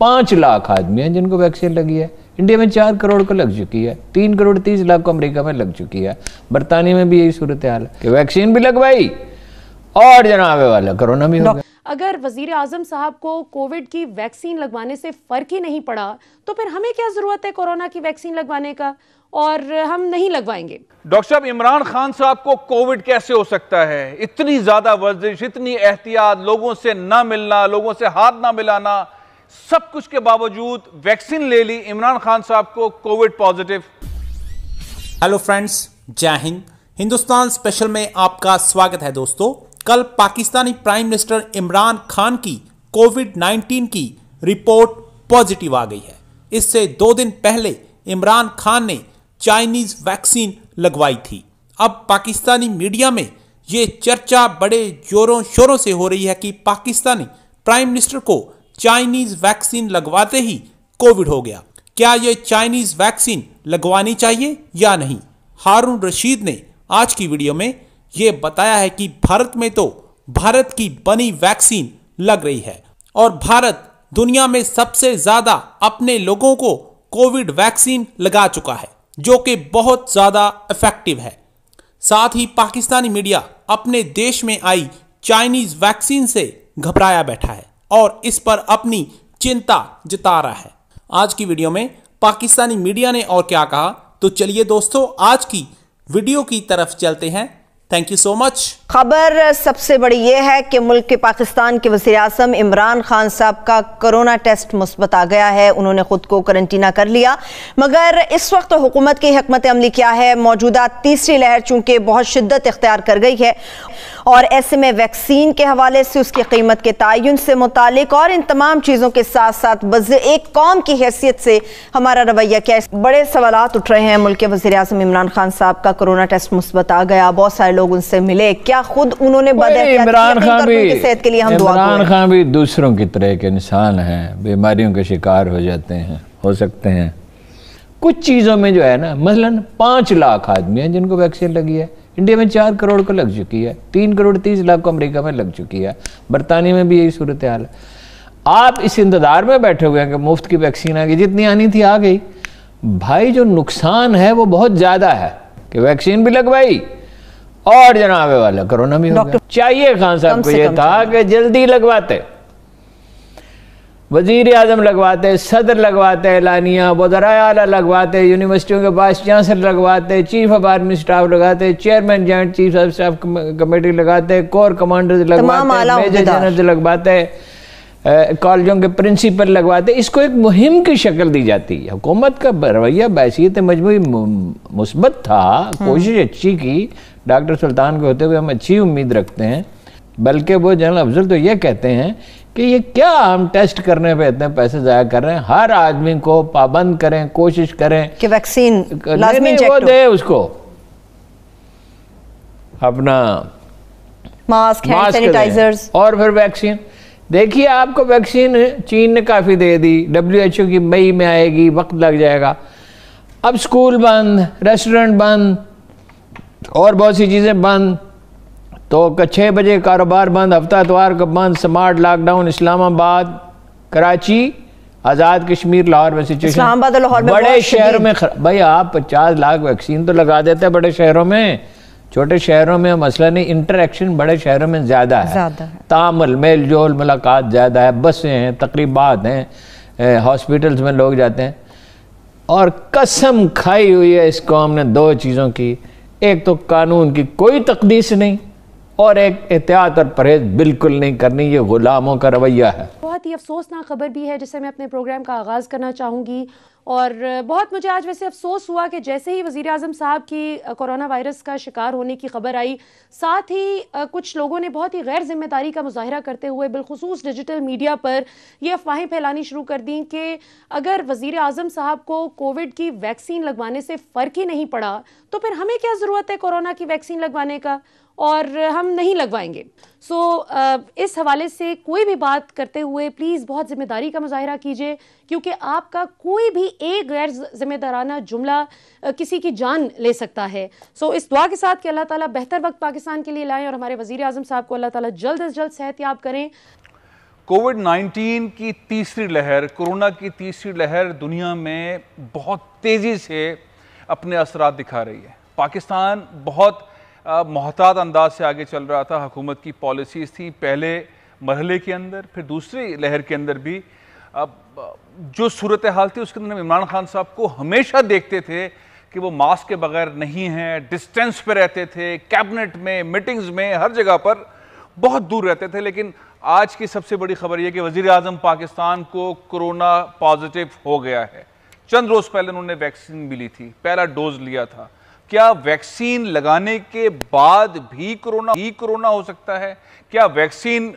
पांच लाख आदमी हैं जिनको वैक्सीन लगी है इंडिया में चार करोड़ को लग चुकी है तीन करोड़ तीस लाख को अमेरिका में लग चुकी है बरतानिया में भी यही सूरत हाल है कि वैक्सीन भी लगवाई और जनावे वाला कोरोना भी हो गया अगर वजीर आजम साहब को कोविड की वैक्सीन लगवाने से फ़र्क ही नहीं पड़ा तो फिर हमें क्या ज़रूरत है कोरोना की वैक्सीन लगवाने का और हम नहीं लगवाएंगे डॉक्टर साहब इमरान खान साहब को कोविड कैसे हो सकता है इतनी ज़्यादा वर्जिश इतनी एहतियात लोगों से ना मिलना लोगों से हाथ ना मिलाना सब कुछ के बावजूद वैक्सीन ले ली इमरान खान साहब को कोविड पॉजिटिव हेलो फ्रेंड्स जय हिंद हिंदुस्तान स्पेशल में आपका स्वागत है दोस्तों कल पाकिस्तानी प्राइम मिनिस्टर इमरान खान की कोविड 19 की रिपोर्ट पॉजिटिव आ गई है इससे दो दिन पहले इमरान खान ने चाइनीज वैक्सीन लगवाई थी अब पाकिस्तानी मीडिया में ये चर्चा बड़े जोरों शोरों से हो रही है कि पाकिस्तानी प्राइम मिनिस्टर को चाइनीज वैक्सीन लगवाते ही कोविड हो गया क्या यह चाइनीज वैक्सीन लगवानी चाहिए या नहीं हारून रशीद ने आज की वीडियो में यह बताया है कि भारत में तो भारत की बनी वैक्सीन लग रही है और भारत दुनिया में सबसे ज्यादा अपने लोगों को कोविड वैक्सीन लगा चुका है जो कि बहुत ज्यादा इफेक्टिव है साथ ही पाकिस्तानी मीडिया अपने देश में आई चाइनीज वैक्सीन से घबराया बैठा है और इस पर अपनी चिंता जता रहा है आज की वीडियो में पाकिस्तानी मीडिया ने और क्या कहा तो चलिए दोस्तों आज की वीडियो की तरफ चलते हैं थैंक यू सो मच खबर सबसे बड़ी यह है कि मुल्क के पाकिस्तान के वजी अजम इमरान खान साहब का कोरोना टेस्ट मुस्बत आ गया है उन्होंने खुद को करंटीना कर लिया मगर इस वक्त हुकूमत की हकमत अमली क्या है मौजूदा तीसरी लहर चूंकि बहुत शिद्दत इख्तियार कर गई है और ऐसे में वैक्सीन के हवाले से उसकी कीमत के तयन से मुतक और इन तमाम चीज़ों के साथ साथ बज एक कौम की हैसियत से हमारा रवैया क्या बड़े सवाल उठ रहे हैं मुल्क के वजी अजम इमरान खान साहब का कोरोना टेस्ट मुस्बत आ गया बहुत सारे लोग उनसे मिले क्या खुद उन्होंने खान सेहत के लिए हम इमरान खान भी दूसरों की तरह के इंसान हैं बीमारियों के शिकार हो जाते हैं हो सकते हैं कुछ चीज़ों में जो है ना मसलन पाँच लाख आदमी हैं जिनको वैक्सीन लगी है इंडिया में चार करोड़ को लग चुकी है तीन करोड़ तीस लाख को अमेरिका में लग चुकी है बरतानिया में भी यही सूरत हाल है आप इस इंतजार में बैठे हुए हैं कि मुफ्त की वैक्सीन आ गई जितनी आनी थी आ गई भाई जो नुकसान है वो बहुत ज़्यादा है कि वैक्सीन भी लगवाई और जनाबे वाला कोरोना भी हो गया चाहिए खान साहब को ये था कि जल्दी लगवाते वजीर अजम लगवाते सदर लगवाते एलानिया वज़रा लगवाते यूनिवर्सिटियों के पास चांसलर लगवाते चीफ ऑफ आर्मी स्टाफ लगाते chairman joint chief of staff committee लगाते कोर कमांडर लगवाते मेजर जनरल लगवाते कॉलेजों के प्रिंसिपल लगवाते इसको एक मुहिम की शक्ल दी जाती है हुकूमत का रवैया बैसीत मजमू मुस्बत था हम्म। कोशिश अच्छी की डॉक्टर सुल्तान के होते हुए हम अच्छी उम्मीद रखते हैं बल्कि वो जनरल अफजल तो ये कहते हैं कि ये क्या हम टेस्ट करने पे इतने पैसे जाया कर रहे हैं हर आदमी को पाबंद करें कोशिश करें कि वैक्सीन नहीं, नहीं वो दे उसको अपना मास्क सैनिटाइजर सैनिटाइजर्स और फिर वैक्सीन देखिए आपको वैक्सीन चीन ने काफ़ी दे दी डब्ल्यू एच ओ की मई में आएगी वक्त लग जाएगा अब स्कूल बंद रेस्टोरेंट बंद और बहुत सी चीज़ें बंद तो छः बजे कारोबार बंद हफ्ता एतवार का बंद स्मार्ट लॉकडाउन इस्लामाबाद कराची आज़ाद कश्मीर लाहौर में सिचुएशन इस्लामाबाद और लाहौर में बड़े शहरों में भाई आप पचास लाख वैक्सीन तो लगा देते हैं बड़े शहरों में छोटे शहरों में मसला नहीं इंटरेक्शन बड़े शहरों में ज़्यादा है, है। तामल मेल जोल मुलाकात ज़्यादा है बसें हैं तकरीबात हैं हॉस्पिटल्स में लोग जाते हैं और कसम खाई हुई है इस कौम ने दो चीज़ों की एक तो कानून की कोई तकदीस नहीं और एक एहतियात और परहेज बिल्कुल नहीं करनी ये गुलामों का रवैया है बहुत ही अफसोसनाक खबर भी है जिससे मैं अपने प्रोग्राम का आगाज़ करना चाहूंगी और बहुत मुझे आज वैसे अफसोस हुआ कि जैसे ही वजीर अजम साहब की कोरोना वायरस का शिकार होने की खबर आई साथ ही कुछ लोगों ने बहुत ही गैर जिम्मेदारी का मुजाहरा करते हुए बिलखसूस डिजिटल मीडिया पर यह अफवाहें फैलानी शुरू कर दी कि अगर वजीर अजम साहब को कोविड की वैक्सीन लगवाने से फ़र्क ही नहीं पड़ा तो फिर हमें क्या ज़रूरत है कोरोना की वैक्सीन लगवाने का और हम नहीं लगवाएंगे सो so, इस हवाले से कोई भी बात करते हुए प्लीज़ बहुत ज़िम्मेदारी का मुजाहरा कीजिए क्योंकि आपका कोई भी एक गैर ज़िम्मेदाराना जुमला किसी की जान ले सकता है सो इस दुआ के साथ कि अल्लाह ताला बेहतर वक्त पाकिस्तान के लिए लाएं और हमारे वजीर आजम साहब को अल्लाह ताला जल्द अज जल्द सेहत याब करें कोविड 19 की तीसरी लहर कोरोना की तीसरी लहर दुनिया में बहुत तेज़ी से अपने असरा दिखा रही है पाकिस्तान बहुत मोहतात अंदाज से आगे चल रहा था हुकूमत की पॉलिसीज़ थी पहले मरहले के अंदर फिर दूसरी लहर के अंदर भी अब जो सूरत हाल थी उसके अंदर इमरान खान साहब को हमेशा देखते थे कि वो मास्क के बगैर नहीं हैं डिस्टेंस पे रहते थे कैबिनेट में मीटिंग्स में हर जगह पर बहुत दूर रहते थे लेकिन आज की सबसे बड़ी खबर यह कि वजीर अजम पाकिस्तान को कोरोना पॉजिटिव हो गया है चंद रोज़ पहले उन्होंने वैक्सीन भी ली थी पहला डोज लिया था क्या वैक्सीन लगाने के बाद भी कोरोना ही कोरोना हो सकता है क्या वैक्सीन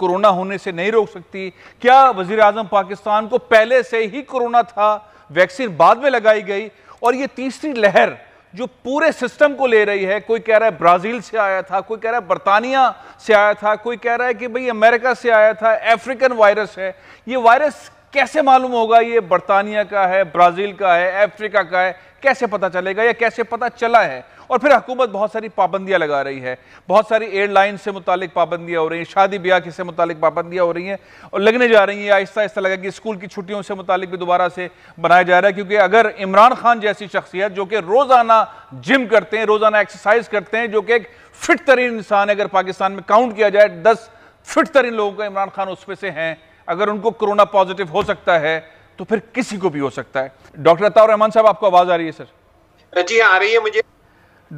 कोरोना होने से नहीं रोक सकती क्या वजीर अजम पाकिस्तान को पहले से ही कोरोना था वैक्सीन बाद में लगाई गई और ये तीसरी लहर जो पूरे सिस्टम को ले रही है कोई कह रहा है ब्राज़ील से आया था कोई कह रहा है बरतानिया से आया था कोई कह रहा है कि भाई अमेरिका से आया था अफ्रीकन वायरस है ये वायरस कैसे मालूम होगा ये बर्तानिया का है ब्राज़ील का है अफ्रीका का है कैसे पता चलेगा या कैसे पता चला है और फिर हुकूमत बहुत सारी पाबंदियां लगा रही है बहुत सारी एयरलाइन से मुतालिक पाबंदियां हो रही हैं शादी ब्याह के से मुतालिक पाबंदियां हो रही हैं और लगने जा रही हैं आहिस्ता आहिस्ता लगा कि स्कूल की छुट्टियों से मुतालिक भी दोबारा से बनाया जा रहा है क्योंकि अगर इमरान खान जैसी शख्सियत जो कि रोज़ाना जिम करते हैं रोज़ाना एक्सरसाइज करते हैं जो कि एक फिट तरीन इंसान है अगर पाकिस्तान में काउंट किया जाए दस फिट तरीन लोगों का इमरान खान उसमें से हैं अगर उनको कोरोना पॉजिटिव हो सकता है तो फिर किसी को भी हो सकता है डॉक्टर अताउर रहमान साहब आपको आवाज आ रही है सर जी आ रही है मुझे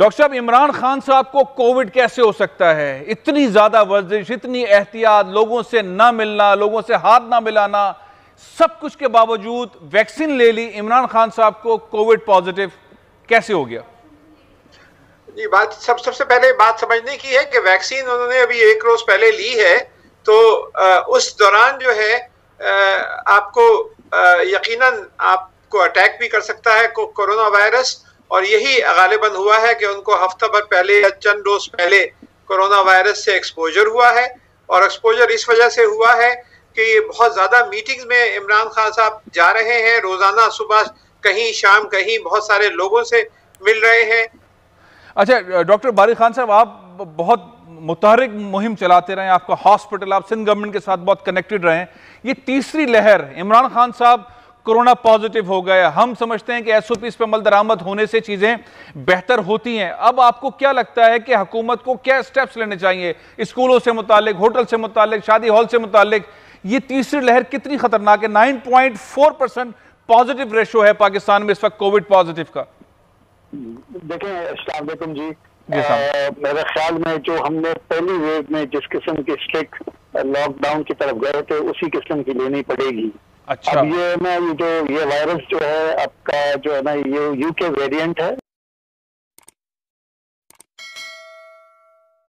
डॉक्टर साहब इमरान खान साहब को कोविड कैसे हो सकता है इतनी ज्यादा वर्जिश इतनी एहतियात लोगों से ना मिलना लोगों से हाथ ना मिलाना सब कुछ के बावजूद वैक्सीन ले ली इमरान खान साहब को कोविड पॉजिटिव कैसे हो गया जी बात सब सबसे पहले बात समझने की है कि वैक्सीन उन्होंने अभी एक रोज पहले ली है तो उस दौरान जो है आपको यकीनन आपको अटैक भी कर सकता है को, कोरोना वायरस और यही गालिबंद हुआ है कि उनको हफ्ता भर पहले या चंद रोज पहले कोरोना वायरस से एक्सपोजर हुआ है और एक्सपोजर इस वजह से हुआ है कि बहुत ज़्यादा मीटिंग्स में इमरान खान साहब जा रहे हैं रोज़ाना सुबह कहीं शाम कहीं बहुत सारे लोगों से मिल रहे हैं अच्छा डॉक्टर बारिक खान साहब आप बहुत मुतहरिक मुहिम चलाते रहे आपका हॉस्पिटल आप सिंध गवर्नमेंट के साथ बहुत कनेक्टेड रहे ये तीसरी लहर इमरान खान साहब कोरोना पॉजिटिव हो गया हम समझते हैं कि एस ओ पी पर अमल दरामद होने से चीज़ें बेहतर होती हैं अब आपको क्या लगता है कि हुकूमत को क्या स्टेप्स लेने चाहिए स्कूलों से मुतालिक होटल से मुतालिक शादी हॉल से मुतालिक ये तीसरी लहर कितनी खतरनाक है nine point four percent positive ratio है पाकिस्तान में इस वक्त कोविड पॉजिटिव का हम्म, देखें जी मेरे ख्याल में जो हमने पहली वेव में जिस किस्म की स्ट्रिक लॉकडाउन की तरफ गए थे उसी किस्म की लेनी पड़ेगी अच्छा अब ये ना ये जो ये वायरस जो है आपका जो है ना ये यूके वेरिएंट है